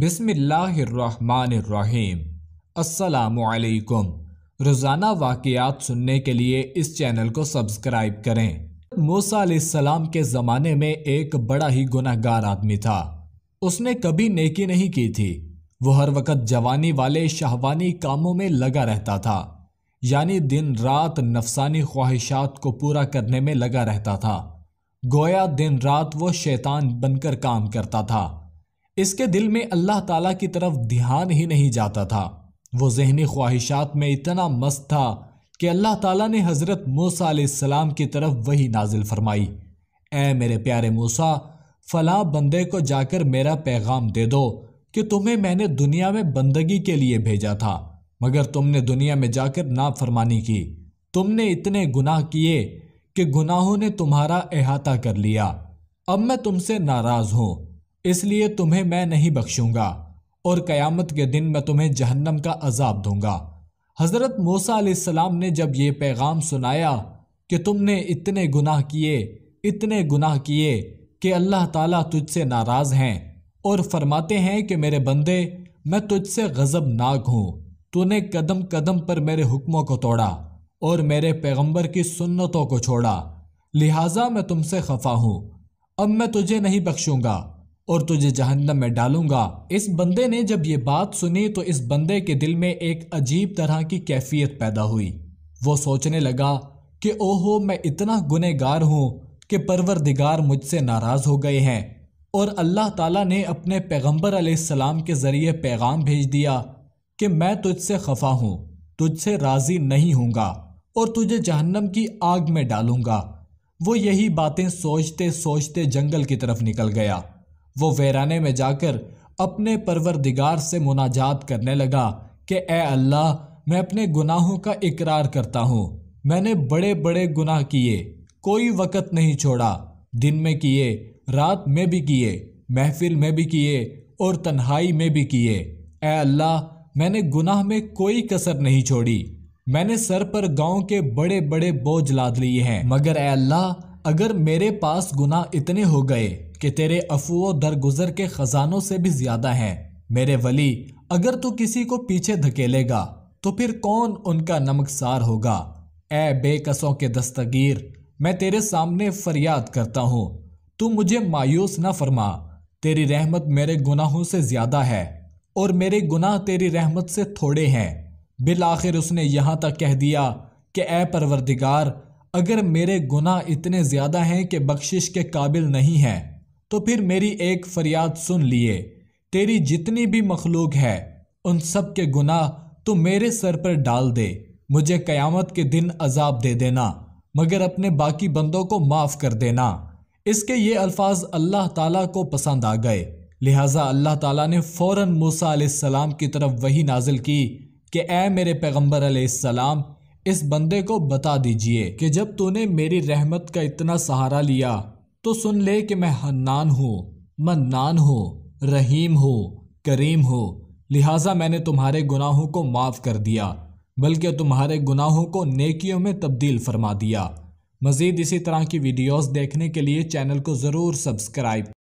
बिसमीम् अलैकुम रोज़ाना वाक़ात सुनने के लिए इस चैनल को सब्सक्राइब करें मूसा के ज़माने में एक बड़ा ही गुनाहगार आदमी था उसने कभी नेकी नहीं की थी वो हर वक्त जवानी वाले शाहवानी कामों में लगा रहता था यानी दिन रात नफसानी ख्वाहिशात को पूरा करने में लगा रहता था गोया दिन रात वो शैतान बनकर काम करता था इसके दिल में अल्लाह ताला की तरफ ध्यान ही नहीं जाता था वो जहनी ख्वाहिशात में इतना मस्त था कि अल्लाह ताला ने हज़रत मूसा सलाम की तरफ वही नाजिल फरमाई ए मेरे प्यारे मूसा फला बंदे को जाकर मेरा पैगाम दे दो कि तुम्हें मैंने दुनिया में बंदगी के लिए भेजा था मगर तुमने दुनिया में जाकर नाफरमानी की तुमने इतने गुनाह किए कि गुनाहों ने तुम्हारा अहाता कर लिया अब मैं तुमसे नाराज़ हूँ इसलिए तुम्हें मैं नहीं बख्शूंगा और क़यामत के दिन मैं तुम्हें जहन्नम का अजाब दूंगा हज़रत मूसा ने जब ये पैगाम सुनाया कि तुमने इतने गुनाह किए इतने गुनाह किए कि अल्लाह ताला तुझसे नाराज़ हैं और फरमाते हैं कि मेरे बंदे मैं तुझसे गज़बनाक हूँ तूने कदम कदम पर मेरे हुक्मों को तोड़ा और मेरे पैगंबर की सुन्नतों को छोड़ा लिहाजा मैं तुमसे खफा हूँ अब मैं तुझे नहीं बख्शूंगा और तुझे जहन्नम में डालूंगा इस बंदे ने जब ये बात सुनी तो इस बंदे के दिल में एक अजीब तरह की कैफियत पैदा हुई वो सोचने लगा कि ओहो मैं इतना गुनहगार हूँ कि परवरदिगार मुझसे नाराज़ हो गए हैं और अल्लाह ताला ने अपने पैगंबर सलाम के ज़रिए पैगाम भेज दिया कि मैं तुझसे खफा हूँ तुझसे राज़ी नहीं हूँगा और तुझे जहन्नम की आग में डालूंगा वो यही बातें सोचते सोचते जंगल की तरफ निकल गया वो वेराने में जाकर अपने परवरदिगार से मुनाजात करने लगा कि ए अल्लाह मैं अपने गुनाहों का इकरार करता हूँ मैंने बड़े बड़े गुनाह किए कोई वक़्त नहीं छोड़ा दिन में किए रात में भी किए महफिल में भी किए और तन्हाई में भी किए ए अल्लाह मैंने गुनाह में कोई कसर नहीं छोड़ी मैंने सर पर गांव के बड़े बड़े बोझ लाद लिए हैं मगर ए अल्लाह अगर मेरे पास गुना इतने हो गए कि तेरे अफुओ दरगुजर के ख़जानों से भी ज़्यादा हैं मेरे वली अगर तू किसी को पीछे धकेलेगा तो फिर कौन उनका नमकसार होगा ए बेकसों के दस्तगीर मैं तेरे सामने फरियाद करता हूँ तू मुझे मायूस न फरमा तेरी रहमत मेरे गुनाहों से ज़्यादा है और मेरे गुनाह तेरी रहमत से थोड़े हैं बिल आखिर उसने यहाँ तक कह दिया कि ए परवरदिगार अगर मेरे गुनाह इतने ज़्यादा हैं कि बख्शिश के काबिल नहीं हैं तो फिर मेरी एक फरियाद सुन लिए तेरी जितनी भी मखलूक है उन सब के गुनाह तो मेरे सर पर डाल दे मुझे क़यामत के दिन अजाब दे देना मगर अपने बाकी बंदों को माफ़ कर देना इसके ये अल्फाज अल्लाह ताला को पसंद आ गए लिहाजा अल्लाह ताला ने फौरन मूसा सलाम की तरफ वही नाजिल की कि ए मेरे पैगम्बर सलाम इस बंदे को बता दीजिए कि जब तूने मेरी रहमत का इतना सहारा लिया तो सुन ले कि मैं हन्नान हूँ मन्नान हूँ रहीम हूँ करीम हूँ लिहाजा मैंने तुम्हारे गुनाहों को माफ़ कर दिया बल्कि तुम्हारे गुनाहों को नेकियों में तब्दील फरमा दिया मज़ीद इसी तरह की वीडियोस देखने के लिए चैनल को ज़रूर सब्सक्राइब